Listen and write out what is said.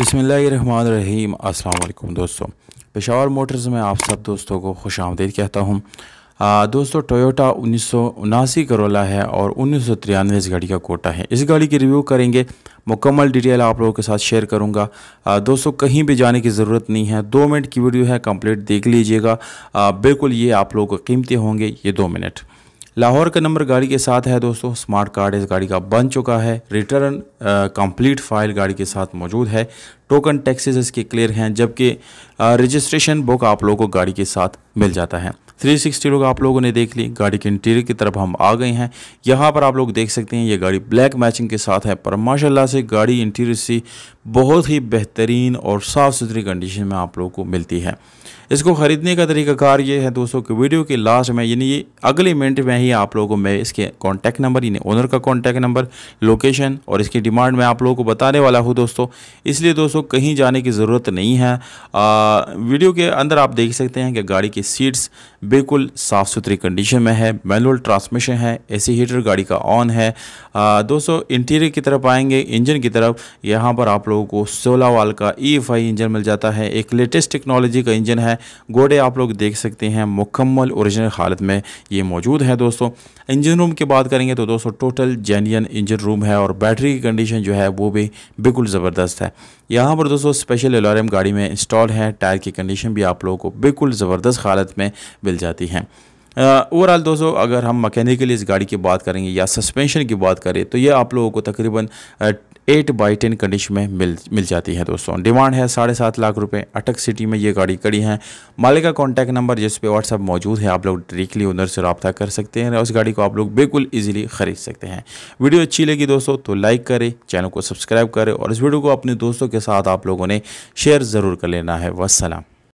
बसमीम अल्लाम दोस्तों पेशावर मोटर्स में आप सब दोस्तों को खुश आमदीद कहता हूँ दोस्तों टोयोटा उन्नीस सौ उनासी करोला है और उन्नीस सौ तिरानवे इस गाड़ी का कोटा है इस गाड़ी की रिव्यू करेंगे मुकम्मल डिटेल आप लोगों के साथ शेयर करूंगा दोस्तों कहीं भी जाने की ज़रूरत नहीं है दो मिनट की वीडियो है कंप्लीट देख लीजिएगा बिल्कुल ये आप लोगों को कीमती होंगे ये दो मिनट लाहौर का नंबर गाड़ी के साथ है दोस्तों स्मार्ट कार्ड इस गाड़ी का बन चुका है रिटर्न कंप्लीट फाइल गाड़ी के साथ मौजूद है टोकन टैक्सेस इसके क्लियर हैं जबकि रजिस्ट्रेशन बुक आप लोगों को गाड़ी के साथ मिल जाता है 360 लोग आप लोगों ने देख ली गाड़ी के इंटीरियर की तरफ हम आ गए हैं यहाँ पर आप लोग देख सकते हैं ये गाड़ी ब्लैक मैचिंग के साथ है पर माशाल्लाह से गाड़ी इंटीरियर से बहुत ही बेहतरीन और साफ़ सुथरी कंडीशन में आप लोगों को मिलती है इसको ख़रीदने का तरीकाकार ये है दोस्तों कि वीडियो के लास्ट में यानी ये अगले मिनट में ही आप लोगों को मैं इसके कॉन्टैक्ट नंबर यानी ओनर का कॉन्टैक्ट नंबर लोकेशन और इसकी डिमांड मैं आप लोगों को बताने वाला हूँ दोस्तों इसलिए दोस्तों कहीं जाने की ज़रूरत नहीं है आ, वीडियो के अंदर आप देख सकते हैं कि गाड़ी की सीट्स बिल्कुल साफ़ सुथरी कंडीशन में है मैनुअल ट्रांसमिशन है एसी हीटर गाड़ी का ऑन है दोस्तों इंटीरियर की तरफ आएंगे इंजन की तरफ यहाँ पर आप लोगों को सोलह वाल का ई e इंजन मिल जाता है एक लेटेस्ट टेक्नोलॉजी का इंजन है गोडे आप लोग देख सकते हैं मुकम्मल औरिजिनल हालत में ये मौजूद है दोस्तों इंजन रूम की बात करेंगे तो दोस्तों टोटल जेन्यन इंजन रूम है और बैटरी की कंडीशन जो है वो भी बिल्कुल ज़बरदस्त है यहाँ पर दोस्तों स्पेशल एलोरम गाड़ी में इंस्टॉल है टायर की कंडीशन भी आप लोगों को बिल्कुल ज़बरदस्त हालत में मिल जाती हैं ओवरऑल दोस्तों अगर हम मकैनिकली इस गाड़ी की बात करेंगे या सस्पेंशन की बात करें तो ये आप लोगों को तकरीबन एट बाई टेन कंडीशन में मिल मिल जाती है दोस्तों डिमांड है साढ़े सात लाख रुपए अटक सिटी में ये गाड़ी खड़ी है मालिक का कॉन्टैक्ट नंबर जिस पे व्हाट्सअप मौजूद है आप लोग डायरेक्टली उधर से रबता कर सकते हैं उस गाड़ी को आप लोग बिल्कुल ईजिली खरीद सकते हैं वीडियो अच्छी लगी दोस्तों तो लाइक करें चैनल को सब्सक्राइब करें और इस वीडियो को अपने दोस्तों के साथ आप लोगों ने शेयर ज़रूर कर लेना है वसलम